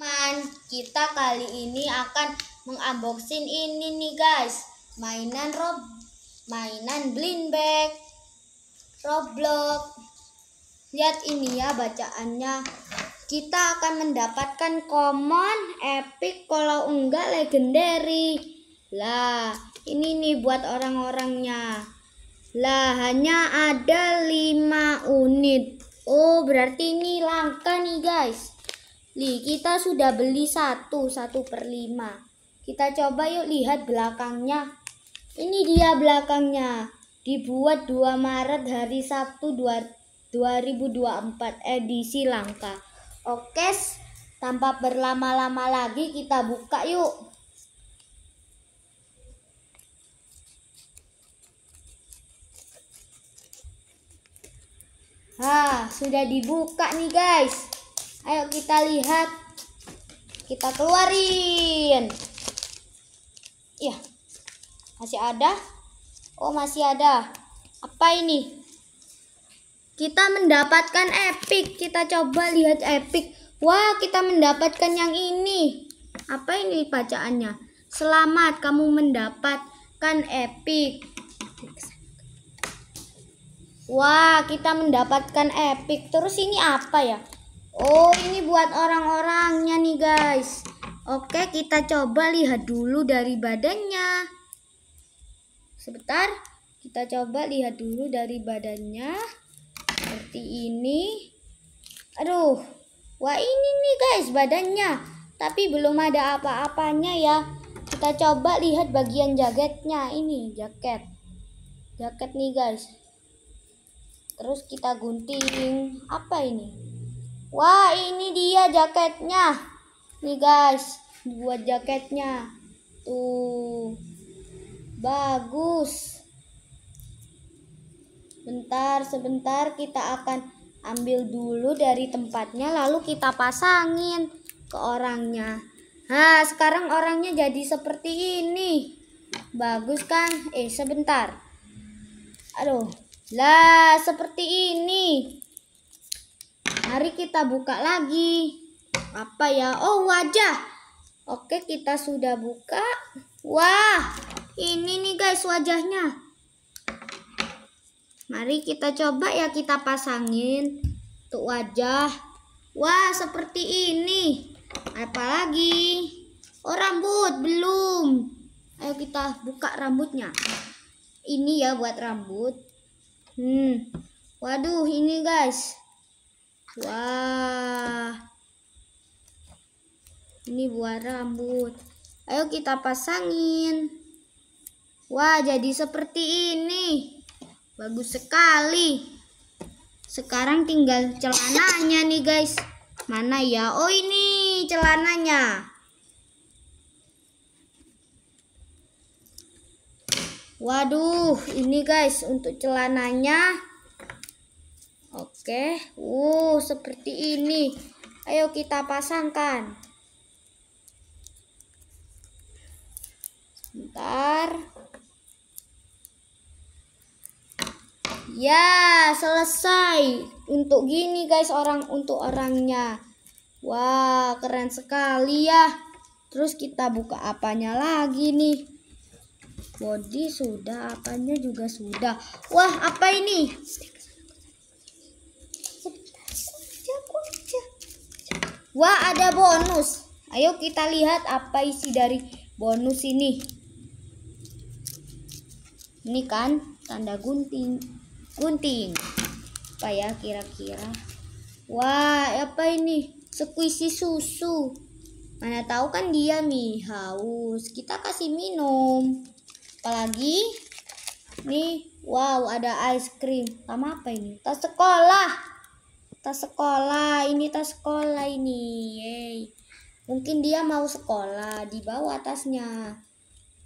teman-teman kita kali ini akan mengunboxing ini nih guys, mainan Rob, mainan blind bag, Roblox. Lihat ini ya bacaannya. Kita akan mendapatkan common, epic, kalau enggak legendary. Lah, ini nih buat orang-orangnya. Lah, hanya ada 5 unit. Oh, berarti ini langka nih guys. Li, kita sudah beli satu, satu per lima. Kita coba yuk lihat belakangnya. Ini dia belakangnya. Dibuat 2 Maret hari Sabtu 2024 edisi langka. Oke, tanpa berlama-lama lagi kita buka yuk. Ah, sudah dibuka nih guys. Ayo kita lihat. Kita keluarin. Iya. Masih ada? Oh, masih ada. Apa ini? Kita mendapatkan epic. Kita coba lihat epic. Wah, kita mendapatkan yang ini. Apa ini bacaannya? Selamat kamu mendapatkan epic. Wah, kita mendapatkan epic. Terus ini apa ya? Oh ini buat orang-orangnya nih guys Oke kita coba lihat dulu dari badannya Sebentar kita coba lihat dulu dari badannya Seperti ini Aduh Wah ini nih guys badannya Tapi belum ada apa-apanya ya Kita coba lihat bagian jaketnya Ini jaket Jaket nih guys Terus kita gunting Apa ini? Wah, ini dia jaketnya. Nih guys, buat jaketnya. Tuh. Bagus. Bentar, sebentar kita akan ambil dulu dari tempatnya lalu kita pasangin ke orangnya. Nah, sekarang orangnya jadi seperti ini. Bagus kan? Eh, sebentar. Aduh. Lah, seperti ini. Mari kita buka lagi. Apa ya? Oh, wajah. Oke, kita sudah buka. Wah, ini nih guys wajahnya. Mari kita coba ya kita pasangin. untuk wajah. Wah, seperti ini. Apalagi? Oh, rambut belum. Ayo kita buka rambutnya. Ini ya buat rambut. Hmm. Waduh, ini guys. Wah. Ini buah rambut. Ayo kita pasangin. Wah, jadi seperti ini. Bagus sekali. Sekarang tinggal celananya nih, guys. Mana ya? Oh, ini celananya. Waduh, ini guys untuk celananya Oke, uh seperti ini. Ayo kita pasangkan. Sebentar. Ya, selesai. Untuk gini guys orang untuk orangnya. Wah, keren sekali ya. Terus kita buka apanya lagi nih. Body sudah, apanya juga sudah. Wah, apa ini? Wah, ada bonus. Ayo kita lihat apa isi dari bonus ini. Ini kan tanda gunting. Gunting. Apa ya kira-kira? Wah, apa ini? Sekuisi susu. Mana tahu kan dia nih haus. Kita kasih minum. Apalagi nih, wow ada ice cream. Sama apa ini? Tas sekolah tas sekolah ini tas sekolah ini Yay. mungkin dia mau sekolah di bawah tasnya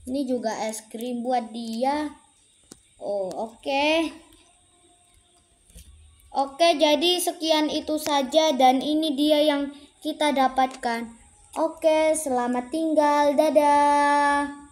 ini juga es krim buat dia oh oke okay. oke okay, jadi sekian itu saja dan ini dia yang kita dapatkan oke okay, selamat tinggal dadah